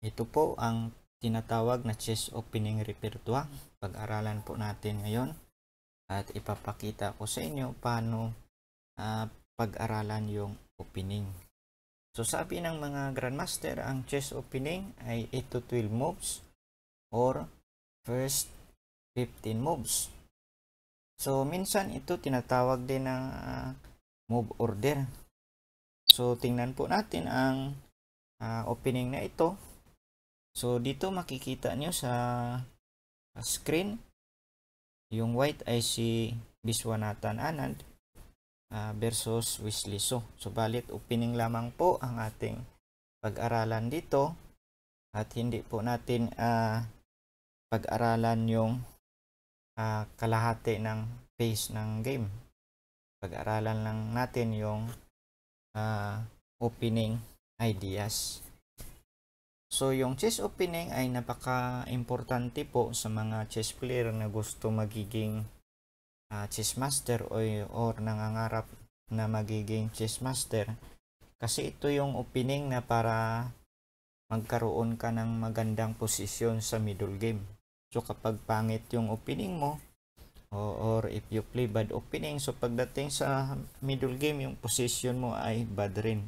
Ito po ang tinatawag na chess opening repertoire. Pag-aralan po natin ngayon at ipapakita ko sa inyo paano uh, pag-aralan yung opening. So sabi ng mga grandmaster, ang chess opening ay 8 to 12 moves or first 15 moves. So minsan ito tinatawag din na uh, move order. So tingnan po natin ang uh, opening na ito So, dito makikita nyo sa screen, yung white ay si Viswanathan Anand uh, versus Wesley So. So, balit opening lamang po ang ating pag-aralan dito at hindi po natin uh, pag-aralan yung uh, kalahati ng phase ng game. Pag-aralan lang natin yung uh, opening ideas. So, yung chess opening ay napaka-importante po sa mga chess player na gusto magiging uh, chess master o or, nangangarap na magiging chess master. Kasi ito yung opening na para magkaroon ka ng magandang posisyon sa middle game. So, kapag pangit yung opening mo, or if you play bad opening, so pagdating sa middle game, yung position mo ay bad rin.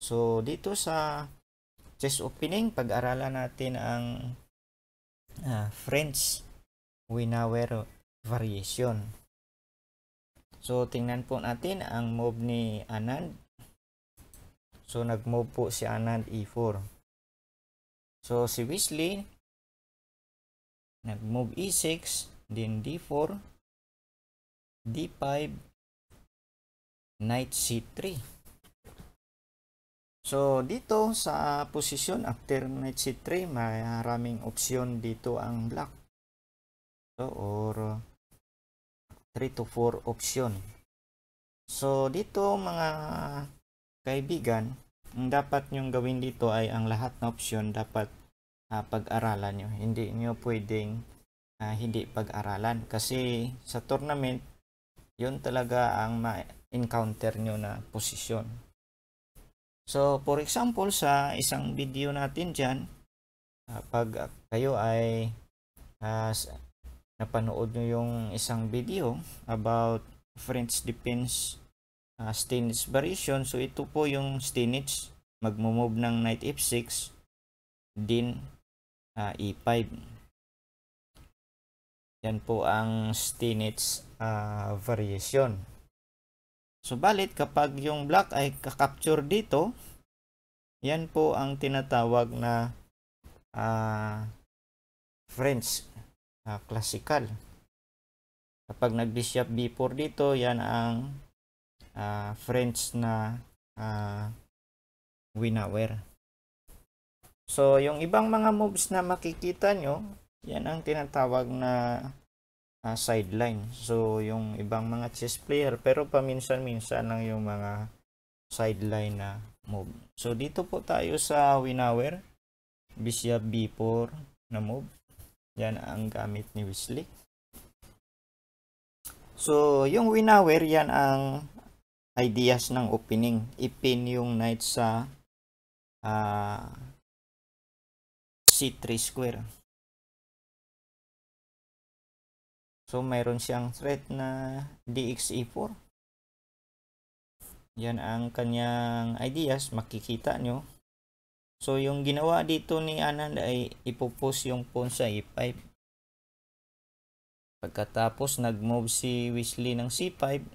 So, dito sa Chess opening, pag-aralan natin ang uh, French Winawer variation. So, tingnan po natin ang move ni Anand. So, nag-move po si Anand E4. So, si Weasley, nag-move E6, then D4, D5, Knight C3. So, dito sa position after knight c3, maraming opsyon dito ang black. So, or 3 to 4 option. So, dito mga kaibigan, ang dapat nyong gawin dito ay ang lahat na option dapat uh, pag-aralan nyo. Hindi nyo pwedeng uh, hindi pag-aralan. Kasi sa tournament, yun talaga ang ma-encounter nyo na position. So, for example, sa isang video natin dyan, uh, pag kayo ay uh, napanood nyo yung isang video about French defense uh, ah, Steinitz variation, so ito po yung Steinitz, magmove ng knight f6, din uh, e5. Yan po ang Steinitz uh, variation. So, balit, kapag yung black ay kakapture dito, yan po ang tinatawag na uh, French uh, classical. Kapag nag-bishop b4 dito, yan ang uh, French na uh, winaware. So, yung ibang mga moves na makikita nyo, yan ang tinatawag na uh, sideline. So, yung ibang mga chess player. Pero paminsan-minsan lang yung mga sideline na move. So, dito po tayo sa winner. Bishop B4 na move. Yan ang gamit ni Wesley. So, yung winner, yan ang ideas ng opening. Ipin yung knight sa uh, ah, C3 square. So, mayroon siyang thread na DXE4. Yan ang kanyang ideas. Makikita nyo. So, yung ginawa dito ni Anand ay ipopost yung pawn sa E5. Pagkatapos, nag-move si Weasley ng C5.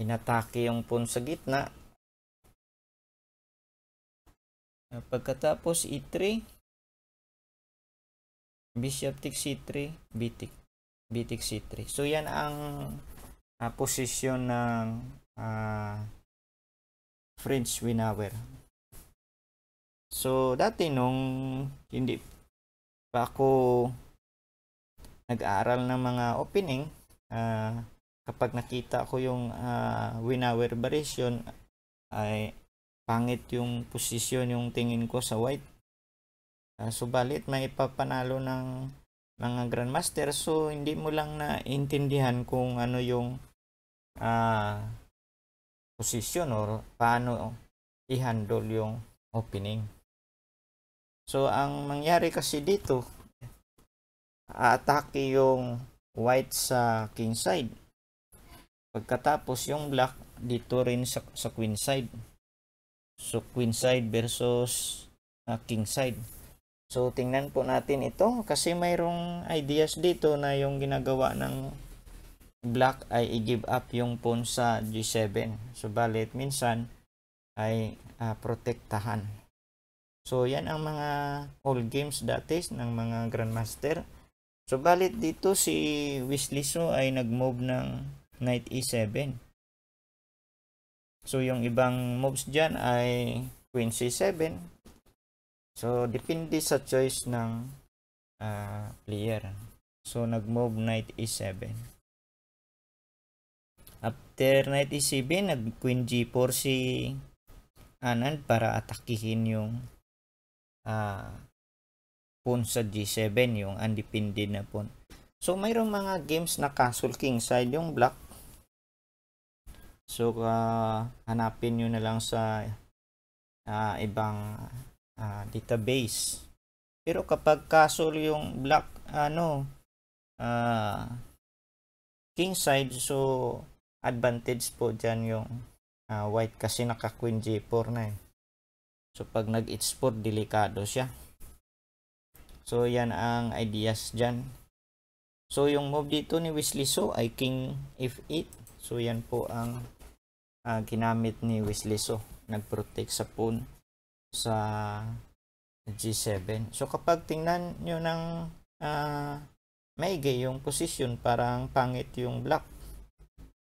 Inatake yung pawn sa gitna. Pagkatapos, E3. Bishop takes C3, B takes BTC3. So yan ang uh, posisyon ng uh, French Winawer. So dati nung hindi pa ako nag-aaral ng mga opening, uh, kapag nakita ko yung uh, Winawer variation ay pangit yung posisyon yung tingin ko sa white. Uh, subalit may papanalo ng mga grandmaster so hindi mo lang naintindihan kung ano yung uh, ah, position or paano i-handle yung opening so ang mangyari kasi dito aatake yung white sa king side pagkatapos yung black dito rin sa, sa queen side so queen side versus uh, king side So, tingnan po natin ito kasi mayroong ideas dito na yung ginagawa ng black ay i-give up yung pawn sa G7. So, balit minsan ay uh, protektahan. So, yan ang mga old games dati ng mga Grandmaster. So, balit dito si Wisliso ay nag-move ng Knight E7. So, yung ibang moves dyan ay Queen C7, So, depende sa choice ng uh, player. So, nag-move knight e7. After knight e7, nag-queen g4 si Anand para atakihin yung uh, pawn sa g7, yung undependent na pawn. So, mayroong mga games na castle king side yung black. So, uh, hanapin nyo na lang sa uh, ibang uh, database. Pero kapag kasol yung black ano uh, king side so advantage po diyan yung uh, white kasi naka queen g4 na eh. So pag nag-export delikado siya. So yan ang ideas diyan. So yung move dito ni Wesley So ay king f8. So yan po ang uh, ginamit ni Wesley So protect sa pawn sa G7. So kapag tingnan nyo ng uh, maigi yung position, parang pangit yung block.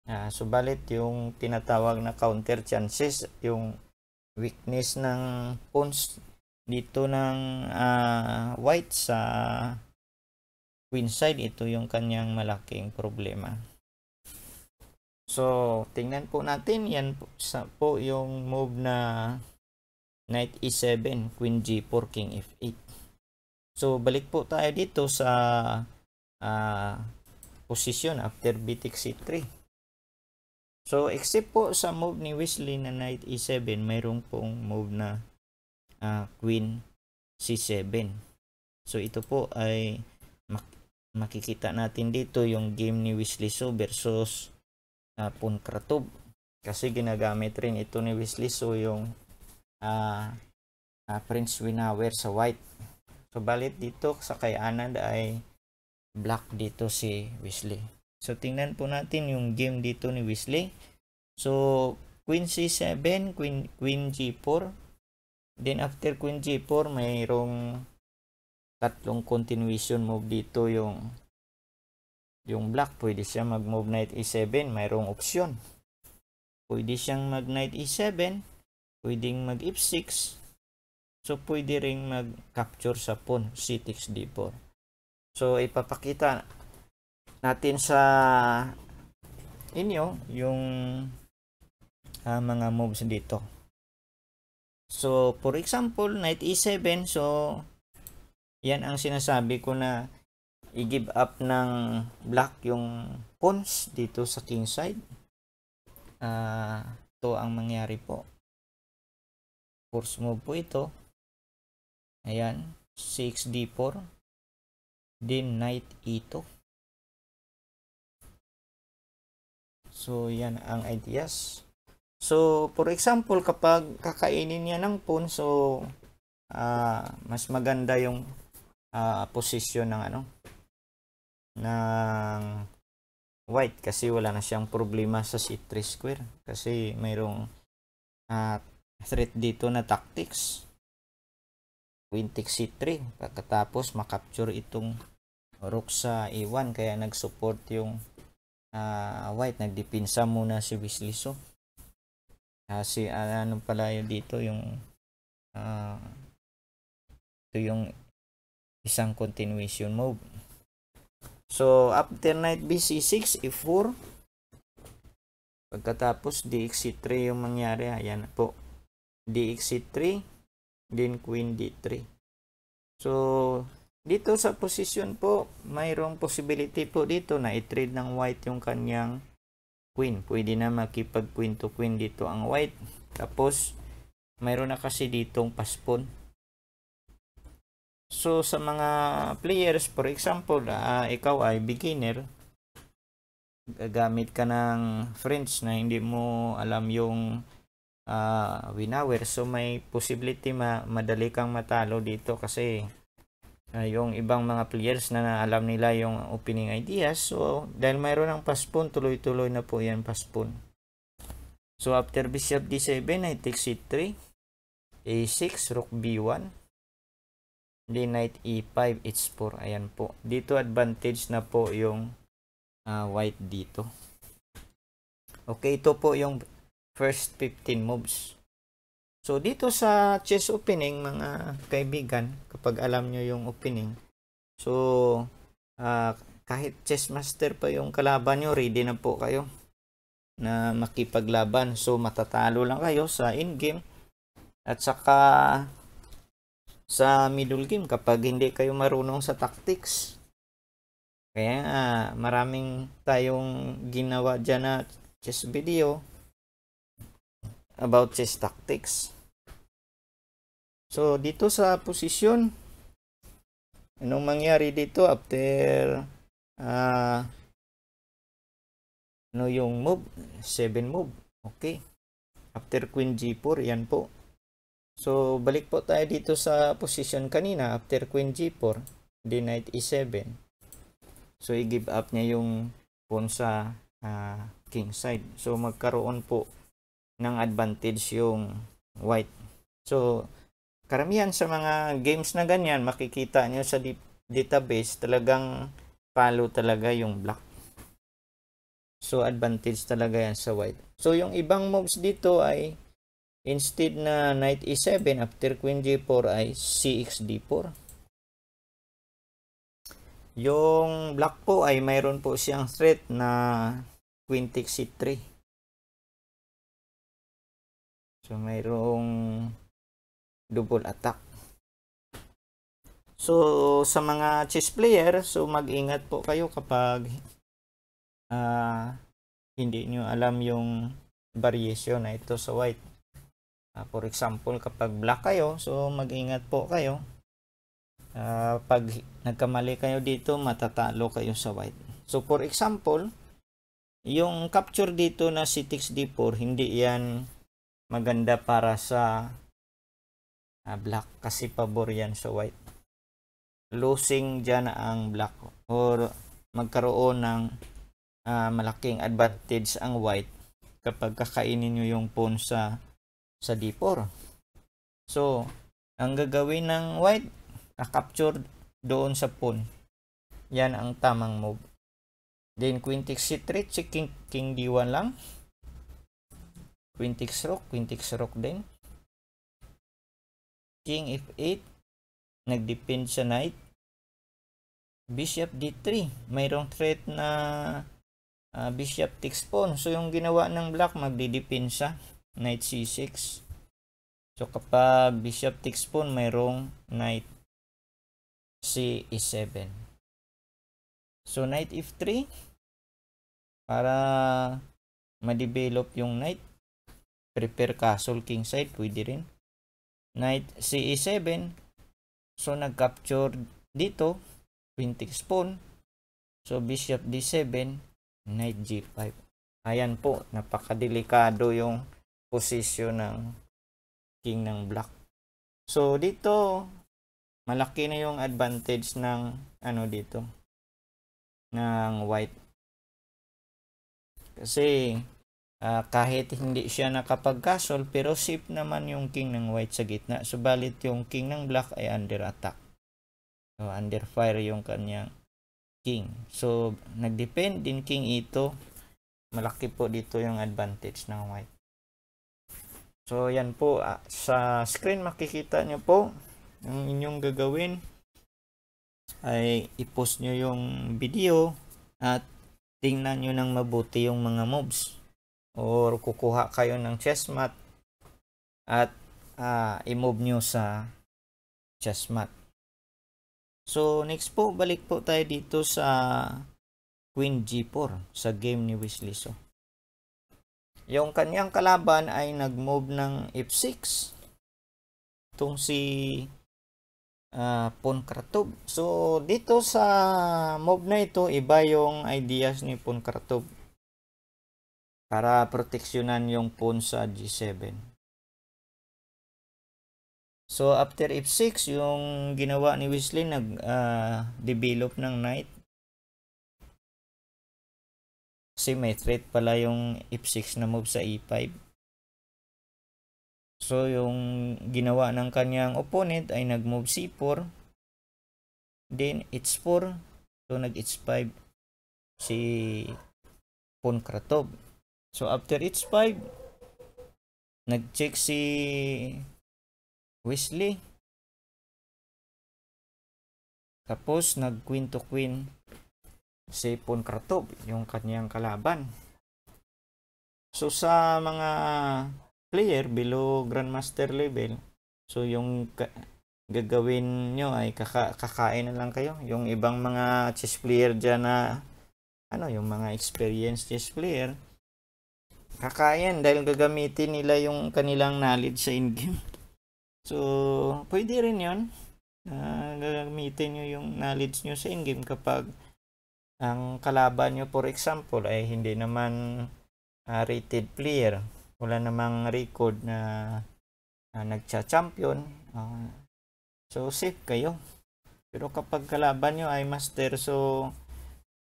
Uh, ah, subalit yung tinatawag na counter chances, yung weakness ng pawns dito ng uh, white sa queen side, ito yung kanyang malaking problema. So, tingnan po natin, yan po, sa, po yung move na knight e7, queen g4, king f8. So, balik po tayo dito sa uh, ah, position after btk c3. So, except po sa move ni Wesley na knight e7, mayroon pong move na uh, queen c7. So, ito po ay mak makikita natin dito yung game ni Wesley So versus uh, ah, Ponkratov. Kasi ginagamit rin ito ni Wesley So yung uh, uh, Prince Winawer sa white. So, balit dito sa kay Anand ay black dito si Weasley. So, tingnan po natin yung game dito ni Weasley. So, Queen C7, Queen, Queen G4. Then, after Queen G4, mayroong tatlong continuation move dito yung yung black. Pwede siya mag-move knight E7. Mayroong option. Pwede siyang mag-knight E7 Pwedeng mag f6. So, pwede ring mag-capture sa pawn, c6, d4. So, ipapakita natin sa inyo yung uh, mga moves dito. So, for example, knight e7. So, yan ang sinasabi ko na i-give up ng black yung pawns dito sa king side. Uh, to ang mangyari po. Force move po ito. Ayan. 6d4. Then knight e2. So, yan ang ideas. So, for example, kapag kakainin niya ng pawn, so, uh, mas maganda yung uh, position ng ano, ng white kasi wala na siyang problema sa c3 square kasi mayroong uh, threat dito na tactics queen takes c3 pagkatapos makapture itong rook sa e1 kaya nag-support yung uh, white nagdipinsa muna si Wisliso uh, ah, si uh, ano pala yun dito yung uh, ito yung isang continuation move so after knight bc6 e4 pagkatapos dxc3 yung mangyari ayan na po dxc3 then queen d3 so dito sa position po mayroong possibility po dito na i-trade ng white yung kanyang queen pwede na makipag queen to queen dito ang white tapos mayroon na kasi ditong paspon so sa mga players for example uh, ikaw ay beginner gagamit ka ng french na hindi mo alam yung uh, ah, winawir. So may possibility ma madali kang matalo dito kasi uh, yung ibang mga players na alam nila yung opening ideas. So dahil mayroon ng paspon, tuloy-tuloy na po yan paspon. So after bishop d7, I takes c3, a6, rook b1, then knight e5, h4. Ayan po. Dito advantage na po yung uh, white dito. Okay, ito po yung first 15 moves. So, dito sa chess opening, mga kaibigan, kapag alam nyo yung opening, so, uh, kahit chess master pa yung kalaban nyo, ready na po kayo na makipaglaban. So, matatalo lang kayo sa in-game at saka sa middle game kapag hindi kayo marunong sa tactics. Kaya uh, maraming tayong ginawa dyan na chess video about chess tactics. So, dito sa posisyon, anong mangyari dito after uh, ano yung move? 7 move. Okay. After queen g4, yan po. So, balik po tayo dito sa position kanina after queen g4, d knight e7. So, i-give up niya yung pawn sa uh, king side. So, magkaroon po ng advantage yung white. So, karamihan sa mga games na ganyan, makikita nyo sa database, talagang palo talaga yung black. So, advantage talaga yan sa white. So, yung ibang moves dito ay instead na knight e7 after queen g4 ay cx d4. Yung black po ay mayroon po siyang threat na queen takes c3. So, mayroong double attack. So, sa mga chess player, so mag-ingat po kayo kapag uh, hindi niyo alam yung variation na ito sa white. Uh, for example, kapag black kayo, so mag-ingat po kayo. Uh, pag nagkamali kayo dito, matatalo kayo sa white. So, for example, yung capture dito na C6D4, hindi yan maganda para sa uh, black kasi pabor yan sa white. Losing dyan ang black or magkaroon ng uh, malaking advantage ang white kapag kakainin nyo yung pawn sa, sa d4. So, ang gagawin ng white, na-capture doon sa pawn. Yan ang tamang move. Then, queen takes c3, check king, king d1 lang. Quintix rook, quintix rook din. King f8, nagdepend sa knight. Bishop d3, mayroong threat na uh, bishop takes pawn. So yung ginawa ng black, magdidepensa, knight c6. So kapag bishop takes pawn, mayroong knight c7. So knight f3, para ma-develop yung knight prepare castle king side pwede rin knight c 7 e so nag-capture dito queen takes pawn so bishop d7 knight g5 ayan po napakadelikado yung posisyon ng king ng black so dito malaki na yung advantage ng ano dito ng white kasi Uh, kahit hindi siya nakapag-castle pero safe naman yung king ng white sa gitna. Subalit yung king ng black ay under attack. So, under fire yung kanyang king. So, nag-depend din king ito. Malaki po dito yung advantage ng white. So, yan po. Uh, sa screen makikita nyo po yung inyong gagawin ay i-post nyo yung video at tingnan nyo ng mabuti yung mga moves or kukuha kayo ng chess mat at uh, i-move nyo sa chess mat. So, next po, balik po tayo dito sa Queen G4 sa game ni Wisliso. Yung kanyang kalaban ay nag-move ng F6. Itong si uh, ah, Ponkratov. So, dito sa move na ito, iba yung ideas ni Ponkratov para proteksyonan yung pawn sa g7. So after f6, yung ginawa ni Wesley nag-develop ah, uh, ng knight. Kasi may threat pala yung f6 na move sa e5. So yung ginawa ng kanyang opponent ay nag-move c4. Then h4. So nag-h5 si Ponkratov. So after its 5, nag-check si Wesley. Tapos nag-queen to queen si Ponkratob, yung kanyang kalaban. So sa mga player below grandmaster level, so yung gagawin nyo ay kaka kakain na lang kayo. Yung ibang mga chess player dyan na ano, yung mga experienced chess player, kakayan dahil gagamitin nila yung kanilang knowledge sa in-game. So, pwede rin yun. Uh, gagamitin nyo yung knowledge nyo sa in-game kapag ang kalaban nyo, for example, ay hindi naman uh, rated player. Wala namang record na uh, nagcha-champion. Uh, so, safe kayo. Pero kapag kalaban nyo ay master, so,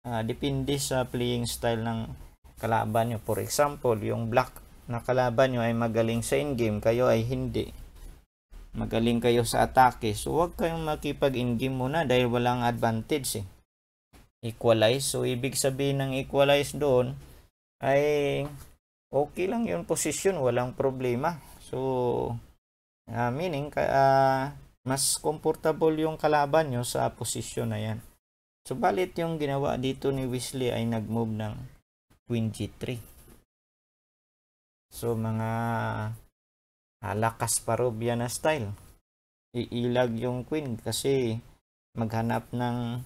uh, depende sa playing style ng kalaban nyo. For example, yung black na kalaban nyo ay magaling sa in-game, kayo ay hindi. Magaling kayo sa atake. So, huwag kayong makipag in-game muna dahil walang advantage eh. Equalize. So, ibig sabihin ng equalize doon ay okay lang yung position. Walang problema. So, uh, meaning, uh, mas comfortable yung kalaban nyo sa position na yan. Subalit so, yung ginawa dito ni Wesley ay nag-move ng Queen G3. So, mga halakas parobya na style. Iilag yung queen kasi maghanap ng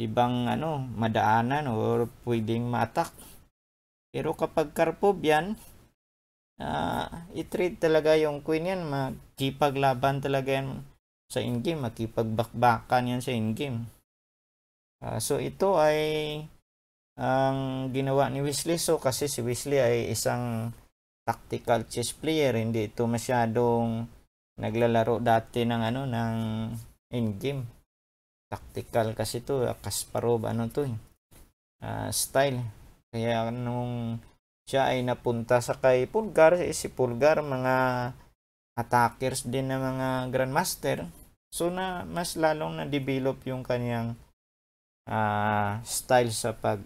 ibang ano, madaanan or pwedeng ma Pero kapag karpob yan, uh, i talaga yung queen yan. Magkipaglaban talaga yan sa in-game. Makipagbakbakan yan sa in-game. Uh, so ito ay ang ginawa ni Wesley So kasi si Wesley ay isang tactical chess player, hindi ito masyadong naglalaro dati ng ano ng in game. Tactical kasi to, ah, Kasparov ano to. Uh, style. Kaya nung siya ay napunta sa kay Pulgar, eh, si Pulgar mga attackers din ng mga grandmaster. So na mas lalong na-develop yung kanyang uh, style sa pag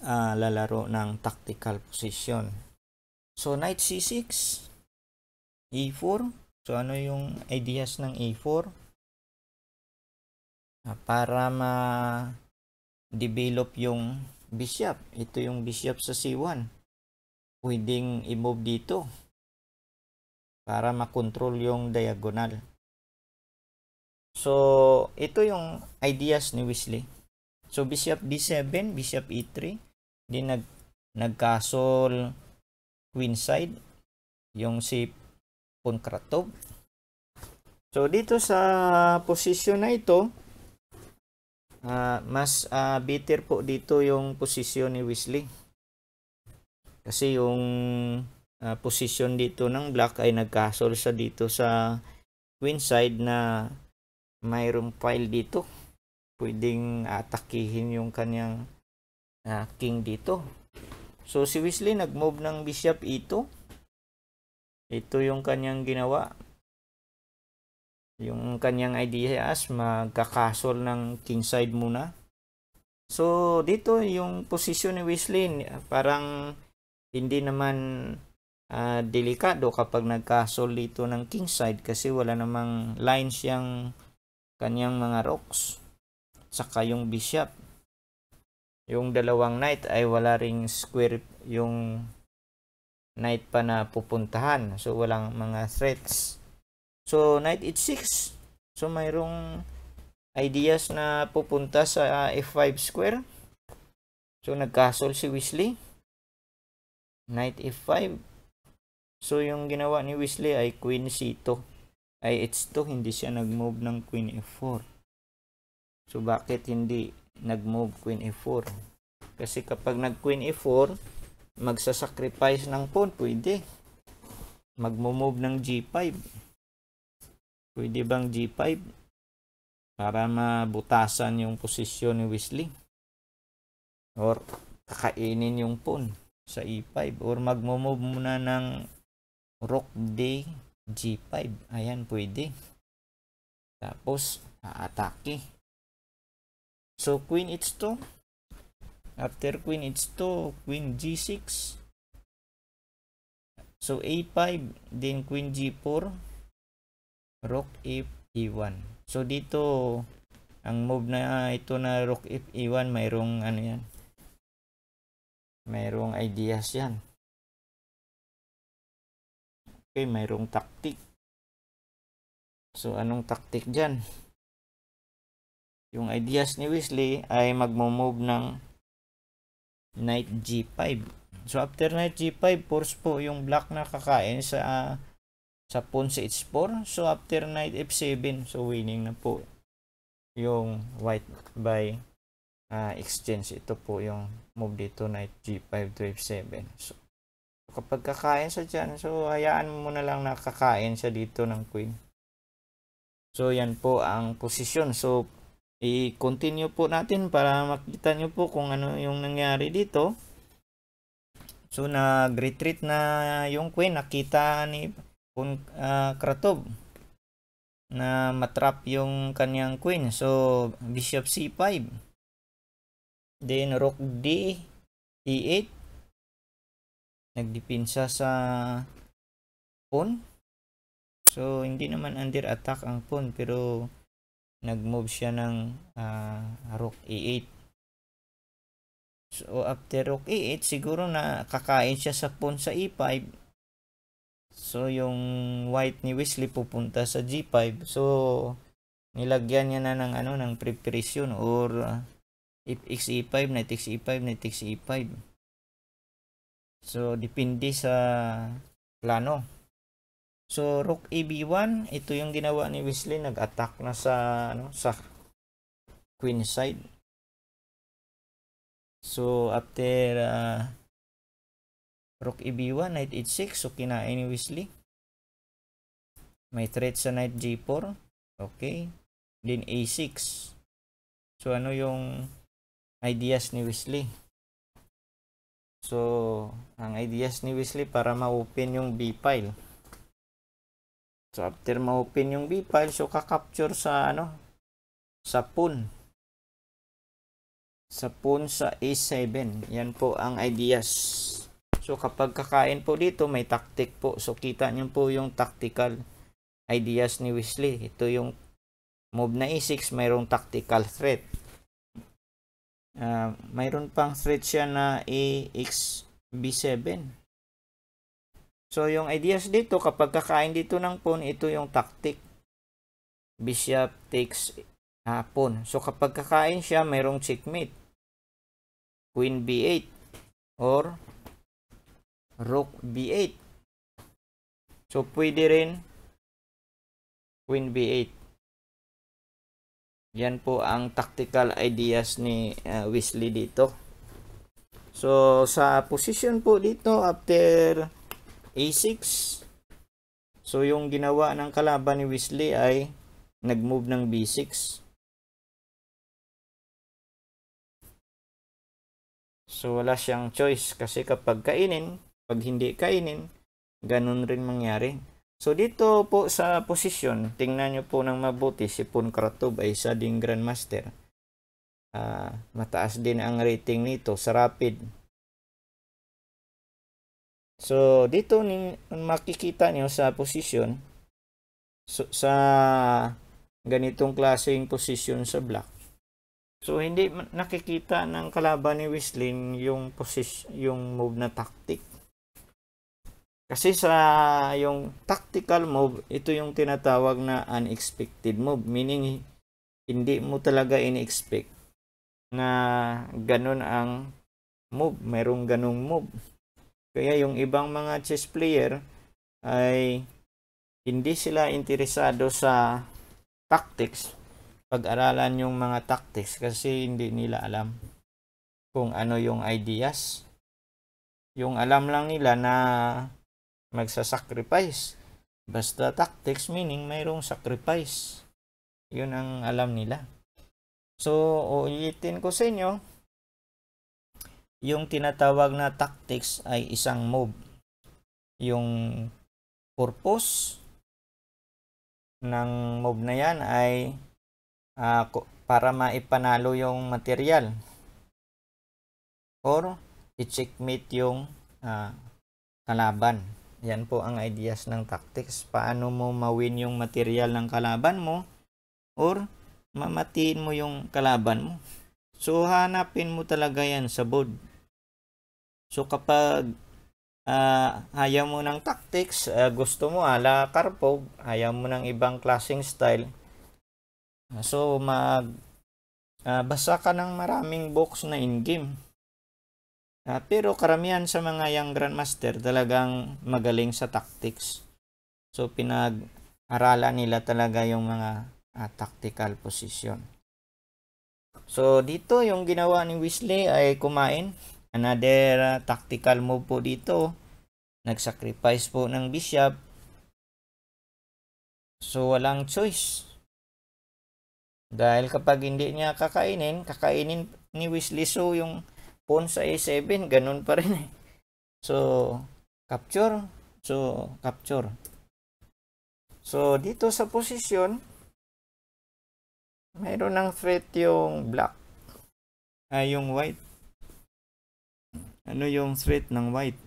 uh, lalaro ng tactical position. So, knight c6, e4. So, ano yung ideas ng e4? Uh, ah, para ma-develop yung bishop. Ito yung bishop sa c1. Pwedeng i-move dito para makontrol yung diagonal. So, ito yung ideas ni Wesley. So bishop d7, bishop e3, din nag nagkasol queenside yung si Ponkratov. So dito sa posisyon na ito, uh, mas uh, bitter po dito yung posisyon ni Weasley. Kasi yung uh, posisyon dito ng black ay nagkasol sa dito sa queenside na mayroong file dito pwedeng atakihin yung kanyang uh, king dito. So si Wesley nag-move ng bishop ito. Ito yung kanyang ginawa. Yung kanyang idea as magkakasol ng kingside muna. So dito yung posisyon ni Wesley parang hindi naman uh, delikado kapag nagkasol dito ng kingside kasi wala namang lines yung kanyang mga rocks. Saka yung bishop. Yung dalawang knight ay wala ring square yung knight pa na pupuntahan. So, walang mga threats. So, knight h6. So, mayroong ideas na pupunta sa f5 square. So, nagcastle si Weasley. Knight f5. So, yung ginawa ni Weasley ay queen c2. Ay h2, hindi siya nag-move ng queen f4. So, bakit hindi nag-move queen e4? Kasi kapag nag-queen e4, magsasacrifice ng pawn, pwede. Magmo-move ng g5. Pwede bang g5? Para mabutasan yung posisyon ni Wesley. Or kakainin yung pawn sa e5. Or magmo-move muna ng rook d g5. Ayan, pwede. Tapos, aatake. So queen h2. After queen h2, queen g6. So a5, then queen g4, rook f e1. So dito ang move na ito na rook f e1 mayroong ano yan. Mayroong ideas yan. Okay, mayroong tactic. So anong tactic diyan? Yung ideas ni Wesley ay magmo-move ng knight g5. So after knight g5, force po yung black na kakain sa uh, sa pawn sa h4. So after knight f7, so winning na po yung white by uh, exchange. Ito po yung move dito knight g5 to f7. So kapag kakain sa dyan, so hayaan mo na lang nakakain siya dito ng queen. So yan po ang posisyon. So i-continue po natin para makita nyo po kung ano yung nangyari dito. So nag-retreat na yung queen, nakita ni uh, ah, Kratov na matrap yung kanyang queen. So bishop c5. Then rook d e8. Nagdipinsa sa pawn. So hindi naman under attack ang pawn pero nag-move siya ng uh, ah, rook e8. So, after rook e8, siguro na kakain siya sa pawn sa e5. So, yung white ni Wesley pupunta sa g5. So, nilagyan niya na ng, ano, ng preparation or uh, if e5, knight x e5, knight x e5. E so, depende sa plano. So rook ab1, ito yung ginawa ni Wesley, nag-attack na sa ano sa queen side. So after uh, rook eb1, knight h6, so kinain ni Wesley. May threat sa knight g4. Okay. Then a6. So ano yung ideas ni Wesley? So ang ideas ni Wesley para ma-open yung b file. So after ma-open yung B-file, so ka-capture sa ano? Sa PUN. Sa PUN sa A7. Yan po ang ideas. So kapag kakain po dito, may tactic po. So kita niyo po yung tactical ideas ni Wesley. Ito yung move na E6, mayroong tactical threat. Uh, mayroon pang threat siya na AX 7 So, yung ideas dito, kapag kakain dito ng pawn, ito yung tactic. Bishop takes uh, pawn. So, kapag kakain siya, mayroong checkmate. Queen B8 or Rook B8. So, pwede rin Queen B8. Yan po ang tactical ideas ni uh, Wesley dito. So, sa position po dito after a6. So, yung ginawa ng kalaban ni Wesley ay nag-move ng b6. So, wala siyang choice kasi kapag kainin, pag hindi kainin, ganun rin mangyari. So, dito po sa posisyon, tingnan nyo po ng mabuti, si Ponkratov ay isa ding Grandmaster. Uh, mataas din ang rating nito sa rapid So, dito nin, makikita nyo sa position, so, sa ganitong klaseng position sa black. So, hindi nakikita ng kalaban ni Whistling yung, position, yung move na tactic. Kasi sa yung tactical move, ito yung tinatawag na unexpected move. Meaning, hindi mo talaga in-expect na ganun ang move. Merong ganung move. Kaya yung ibang mga chess player ay hindi sila interesado sa tactics. Pag-aralan yung mga tactics kasi hindi nila alam kung ano yung ideas. Yung alam lang nila na magsasacrifice. Basta tactics meaning mayroong sacrifice. Yun ang alam nila. So, uulitin ko sa inyo yung tinatawag na tactics ay isang move. Yung purpose ng move na yan ay uh, para maipanalo yung material or i-checkmate yung uh, kalaban. Yan po ang ideas ng tactics. Paano mo mawin yung material ng kalaban mo or mamatiin mo yung kalaban mo. So hanapin mo talaga yan sa board. So kapag uh, ayaw mo ng tactics, uh, gusto mo ala Karpov, ayaw mo ng ibang klaseng style. Ah, so mag uh, basa ka ng maraming books na in-game. Uh, pero karamihan sa mga young grandmaster talagang magaling sa tactics. So pinag-aralan nila talaga yung mga uh, tactical position. So dito yung ginawa ni Weasley ay kumain Another uh, tactical move po dito. Nagsacrifice po ng bishop. So walang choice. Dahil kapag hindi niya kakainin, kakainin ni Wesley So yung pawn sa A7, ganun pa rin eh. So, capture. So, capture. So, dito sa position mayroon ng threat yung black, ay uh, yung white. Ano yung threat ng white?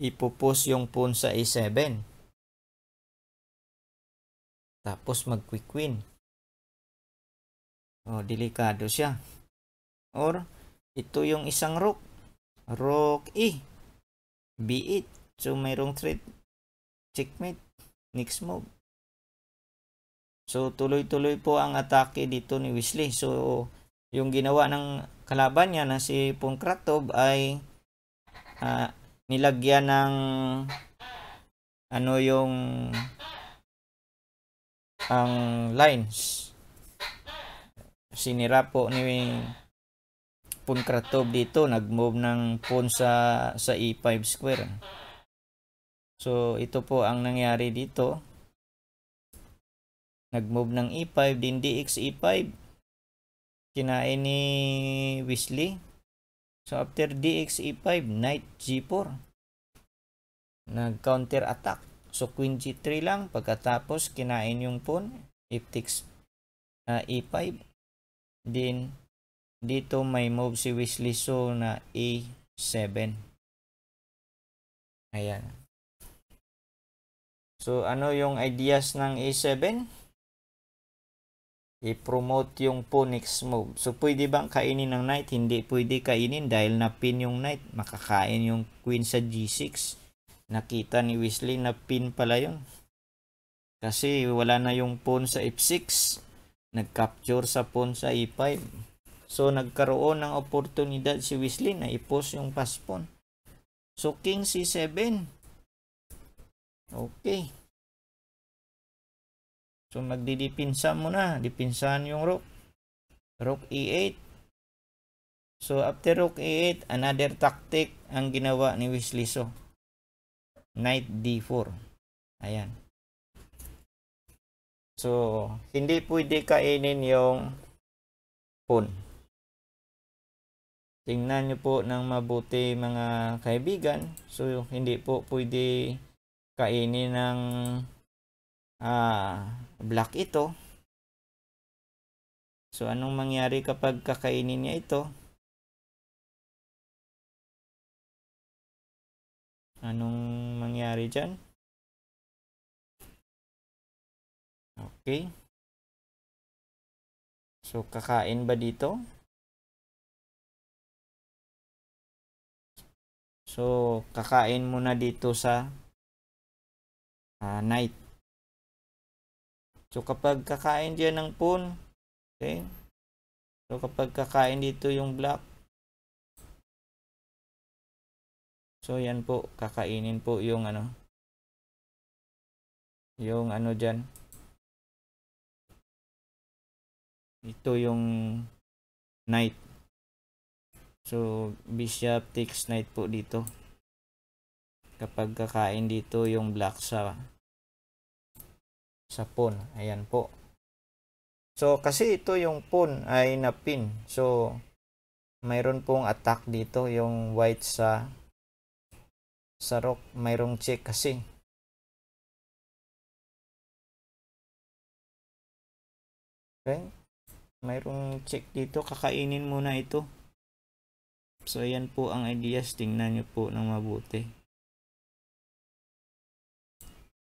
Ipupus yung pawn sa a7. Tapos mag-quick queen oh delikado siya. Or, ito yung isang rook. Rook E. B8. So, mayroong threat. Checkmate. Next move. So, tuloy-tuloy po ang atake dito ni Wesley. So, yung ginawa ng kalaban niya na si Pankratov ay uh, nilagyan ng ano yung ang lines sinira po ni Pankratov dito nag-move ng pawn sa sa e5 square so ito po ang nangyari dito nag-move ng e5 din dx e5 kinain ni Weasley. So after DXE5, knight G4. Nag-counter attack. So queen G3 lang pagkatapos kinain yung pawn, if takes uh, E5. Then dito may move si Weasley so na E7. Ayan. So ano yung ideas ng E7? i-promote yung Phoenix Move. So, pwede bang kainin ng knight? Hindi pwede kainin dahil na-pin yung knight. Makakain yung queen sa g6. Nakita ni Wesley na pin pala yun. Kasi wala na yung pawn sa f6. Nag-capture sa pawn sa e5. So, nagkaroon ng oportunidad si Wesley na i-post yung pass pawn. So, king c7. Okay. So magdidipinsa muna, dipinsahan yung rook. Rook e8. So after rook e8, another tactic ang ginawa ni Wisliso. Knight d4. Ayan. So hindi pwede kainin yung pawn. Tingnan niyo po ng mabuti mga kaibigan. So hindi po pwede kainin ng ah, black ito. So, anong mangyari kapag kakainin niya ito? Anong mangyari dyan? Okay. So, kakain ba dito? So, kakain muna dito sa uh, night. So kapag kakain diyan ng pawn, okay? So kapag kakain dito yung black, So yan po, kakainin po yung ano. Yung ano diyan. Ito yung knight. So bishop takes knight po dito. Kapag kakain dito yung black sa sa phone. Ayan po. So, kasi ito yung phone ay na-pin. So, mayroon pong attack dito yung white sa sa rock. Mayroong check kasi. Okay. Mayroong check dito. Kakainin muna ito. So, ayan po ang ideas. Tingnan nyo po ng mabuti.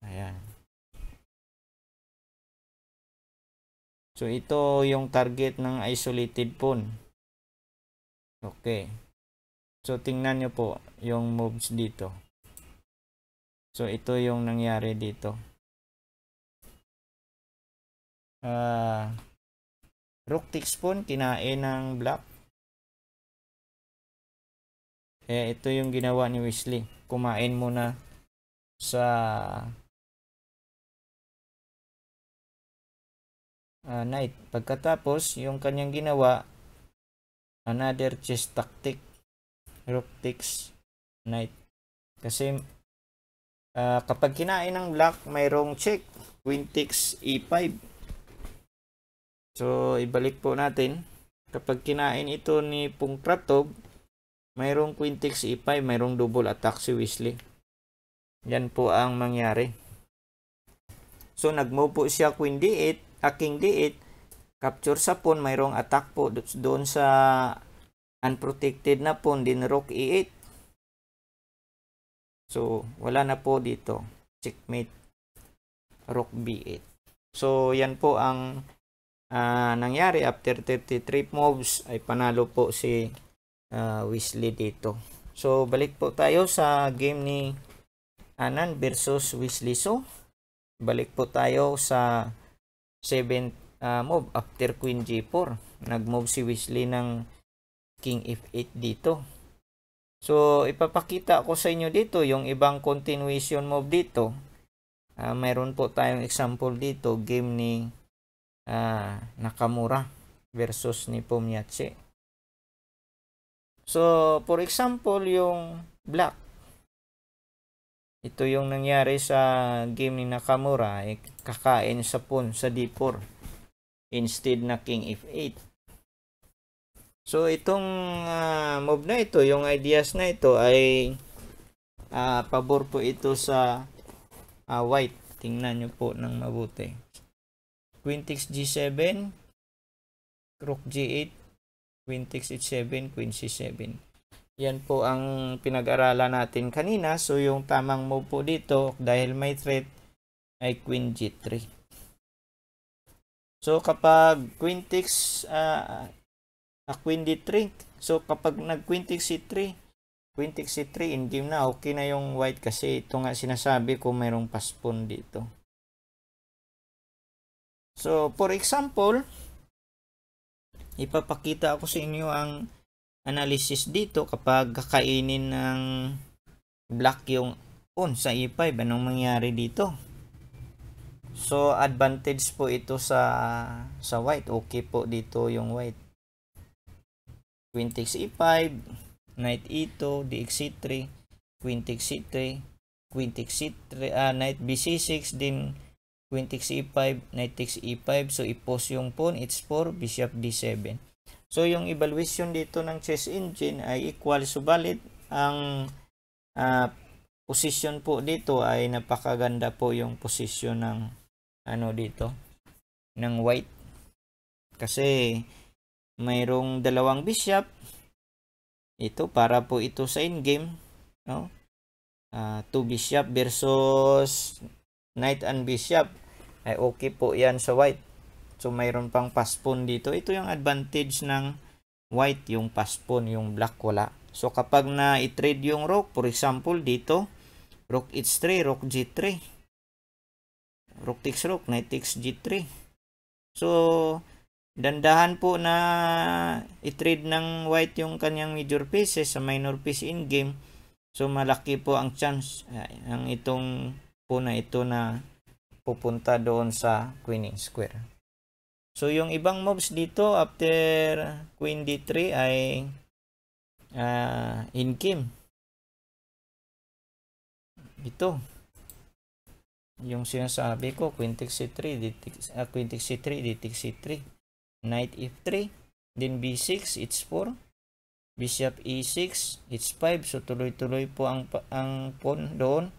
Ayan. So, ito yung target ng isolated pawn. Okay. So, tingnan nyo po yung moves dito. So, ito yung nangyari dito. Uh, ah, rook takes pawn, kinain ng black. Eh, ito yung ginawa ni Wesley. Kumain muna sa uh, knight. Pagkatapos, yung kanyang ginawa, another chess tactic. Rook takes knight. Kasi uh, kapag kinain ng black, mayroong check. Queen takes e5. So, ibalik po natin. Kapag kinain ito ni Pung Kratov, mayroong queen takes e5, mayroong double attack si Weasley. Yan po ang mangyari. So, nag-move po siya queen d8 hacking diit, capture sa pawn, mayroong attack po doon sa unprotected na pawn din rook e8. So, wala na po dito. Checkmate rook b8. So, yan po ang uh, nangyari after 33 moves ay panalo po si uh, Weasley dito. So, balik po tayo sa game ni Anan versus Weasley. So, balik po tayo sa 7th uh, move after queen g4 nagmove si Wesley ng king f8 dito so ipapakita ko sa inyo dito yung ibang continuation move dito uh, mayroon po tayong example dito game ni uh, Nakamura versus ni Pomyatse so for example yung black ito yung nangyari sa game ni Nakamura, eh, kakain sa pawn sa d4 instead na king f8. So itong uh, ah, move na ito, yung ideas na ito ay uh, pabor po ito sa uh, white. Tingnan nyo po ng mabuti. Queen takes g7, rook g8, queen takes h7, queen c7. Yan po ang pinag-aralan natin kanina. So, yung tamang move po dito, dahil may threat, ay queen g3. So, kapag queen takes uh, uh, ah, queen d3, so kapag nag-queen takes c3, queen takes c3, in game na, okay na yung white kasi ito nga sinasabi ko mayroong paspon dito. So, for example, ipapakita ako sa inyo ang analysis dito kapag kakainin ng black yung pawn sa e5 anong mangyari dito so advantage po ito sa sa white okay po dito yung white queen takes e5 knight e2 dxc3 ah, queen takes e 3 queen takes e 3 uh, knight b 6 din queen takes e5 knight takes e5 so i-pose yung pawn it's 4 bishop d7 So, yung evaluation dito ng chess engine ay equal. Subalit, ang uh, position po dito ay napakaganda po yung position ng ano dito ng white kasi mayroong dalawang bishop ito para po ito sa in-game. no uh, two bishop versus knight and bishop ay okay po yan sa white So mayroon pang postpone dito. Ito yung advantage ng white, yung postpone, yung black wala. So kapag na i-trade yung rook, for example dito, rook h3, rook g3. Rook takes rook, knight takes g3. So dandahan po na i-trade ng white yung kanyang major pieces sa minor piece in game. So malaki po ang chance eh, ng itong po na ito na pupunta doon sa queen square. So, yung ibang moves dito after queen d3 ay uh, in kim. Ito. Yung sinasabi ko, queen c3, d takes, uh, queen c3, d takes c3. Knight f3, then b6, it's 4. Bishop e6, it's 5. So, tuloy-tuloy po ang, ang pawn doon.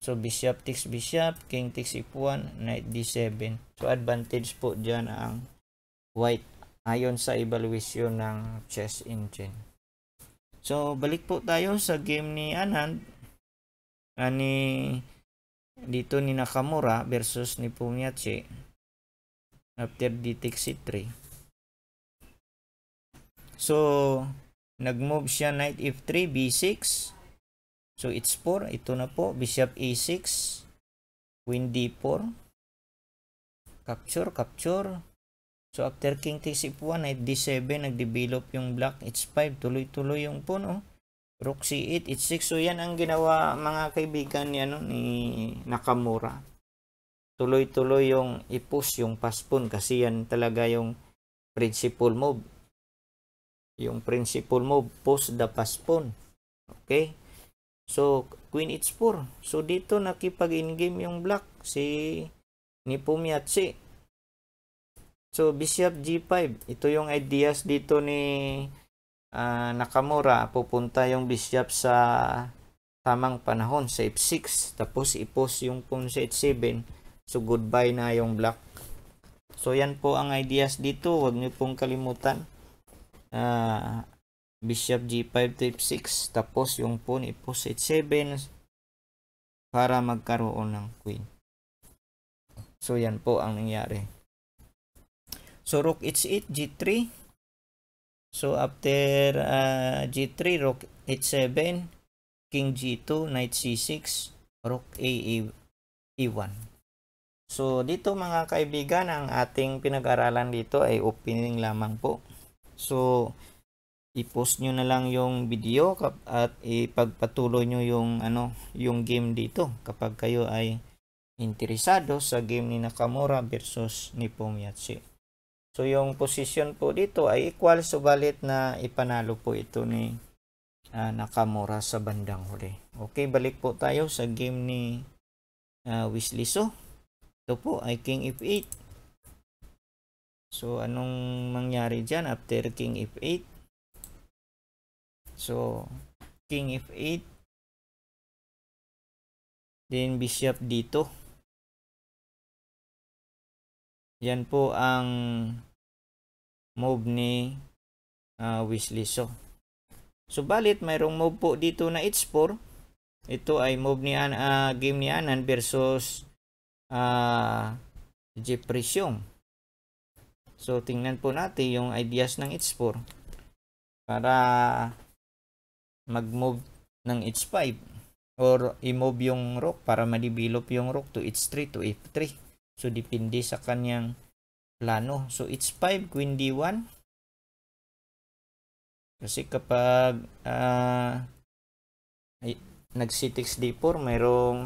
So, bishop takes bishop, king takes e 1 knight d7. So, advantage po diyan ang white ayon sa evaluation ng chess engine. So, balik po tayo sa game ni Anand, uh, ni, dito ni Nakamura versus ni Pumyachi after d takes c3. So, nag-move siya knight f3, b6, So, it's 4. Ito na po. Bishop A6. Queen D4. Capture, capture. So, after King takes F1, Knight D7, nag-develop yung black. It's 5. Tuloy-tuloy yung puno. Rook C8, it's 6. So, yan ang ginawa mga kaibigan ni, ano, ni Nakamura. Tuloy-tuloy yung ipus, yung paspon. Kasi yan talaga yung principal move. Yung principal move, post the paspon. Okay? So, queen h4. So, dito nakipag-in-game yung black si Nipomiatsi. So, bishop g5. Ito yung ideas dito ni uh, Nakamura. Pupunta yung bishop sa tamang panahon sa f6. Tapos, ipos yung pawn sa h7. So, goodbye na yung black. So, yan po ang ideas dito. Huwag niyo pong kalimutan. Uh, bishop g5 to f6 tapos yung pawn ipos h7 para magkaroon ng queen so yan po ang nangyari so rook h8 g3 so after uh, ah, g3 rook h7 king g2 knight c6 rook a e1 so dito mga kaibigan ang ating pinag-aralan dito ay opening lamang po so i-post nyo na lang yung video at ipagpatuloy nyo yung ano yung game dito kapag kayo ay interesado sa game ni Nakamura versus ni Pomiatsu. So yung position po dito ay equal subalit na ipanalo po ito ni uh, Nakamura sa bandang huli. Okay, balik po tayo sa game ni uh, ah, Wisliso. Ito po ay King F8. So anong mangyari dyan after King F8? So, king f8. Then, bishop dito. Yan po ang move ni uh, Wesley So. balit, mayroong move po dito na h4. Ito ay move ni An uh, game ni Anan versus uh, Jeffrey Xiong. So, tingnan po natin yung ideas ng h4 para mag-move ng h5 or i-move yung rook para ma-develop yung rook to h3 to f3. So, depende sa kanyang plano. So, h5, queen d1. Kasi kapag uh, nag c6 d4, mayroong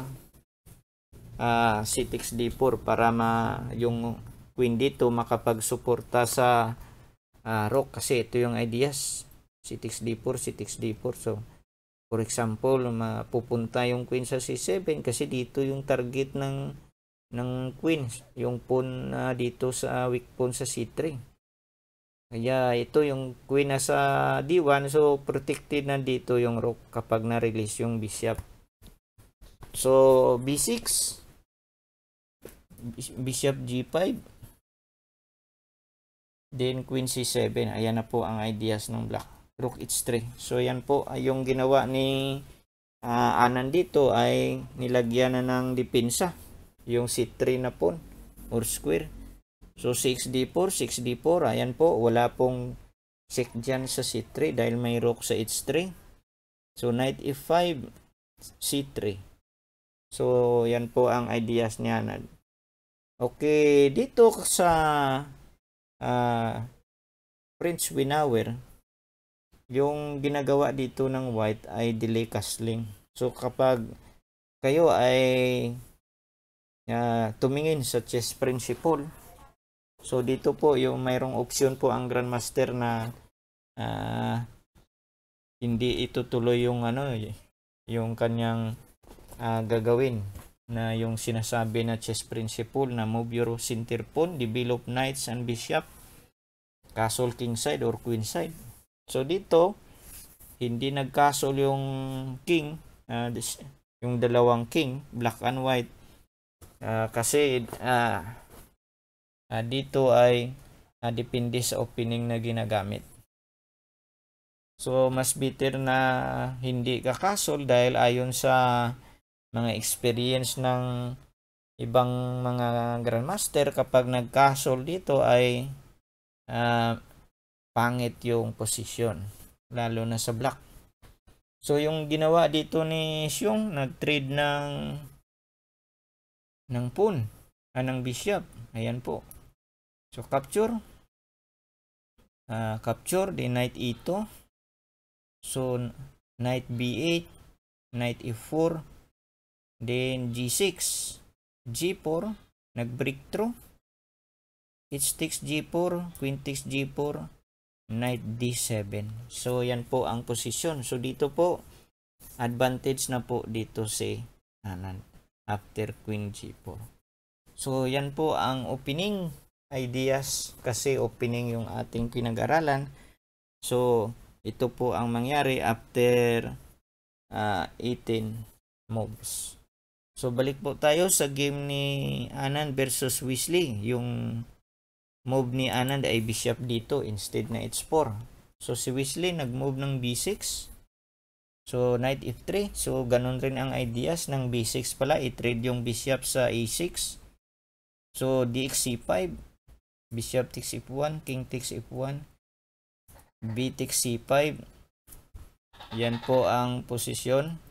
uh, c6 d4 para ma yung queen dito makapagsuporta sa uh, rook kasi ito yung ideas C6, D4, C6, D4. So, for example, mapupunta yung queen sa C7 kasi dito yung target ng ng queen, yung pawn uh, dito sa ah, weak pawn sa C3. Kaya ito yung queen na sa D1, so protected na dito yung rook kapag na-release yung bishop. So, B6, bishop G5, then queen C7. Ayan na po ang ideas ng black rook h3. So yan po ay yung ginawa ni uh, ah, Anan dito ay nilagyan na ng depensa yung c3 na pawn or square. So 6d4, 6d4, ayan po wala pong check dyan sa c3 dahil may rook sa h3. So knight f5, c3. So yan po ang ideas ni Anan. Okay, dito sa uh, Prince Winawir yung ginagawa dito ng white ay delay castling. So kapag kayo ay uh, tumingin sa chess principle, so dito po yung mayroong option po ang grandmaster na uh, hindi itutuloy yung ano yung kanyang uh, gagawin na yung sinasabi na chess principle na move your center pawn, develop knights and bishop, castle king side or queen side So dito, hindi nagkasol yung king, uh, ah, this, yung dalawang king, black and white. Uh, kasi uh, uh, dito ay uh, depende sa opening na ginagamit. So mas bitter na hindi kakasol dahil ayon sa mga experience ng ibang mga grandmaster kapag nagkasol dito ay uh, pangit yung position lalo na sa black so yung ginawa dito ni Xiong nagtrade ng ng pawn ah, ng bishop ayan po so capture uh, capture di knight e2 so knight b8 knight e4 then g6 g4 nag breakthrough h takes g4 queen takes g4 knight d7 so yan po ang position. so dito po advantage na po dito si Anand after queen g4 so yan po ang opening ideas kasi opening yung ating pinag-aralan so ito po ang mangyari after uh, ah, 18 moves so balik po tayo sa game ni Anand versus Weasley yung move ni Anand ay bishop dito instead na h4. So si Weasley nag-move ng b6. So knight f3. So ganun rin ang ideas ng b6 pala. I-trade yung bishop sa a6. So dxc 5 Bishop takes f1. King takes f1. b takes c5. Yan po ang posisyon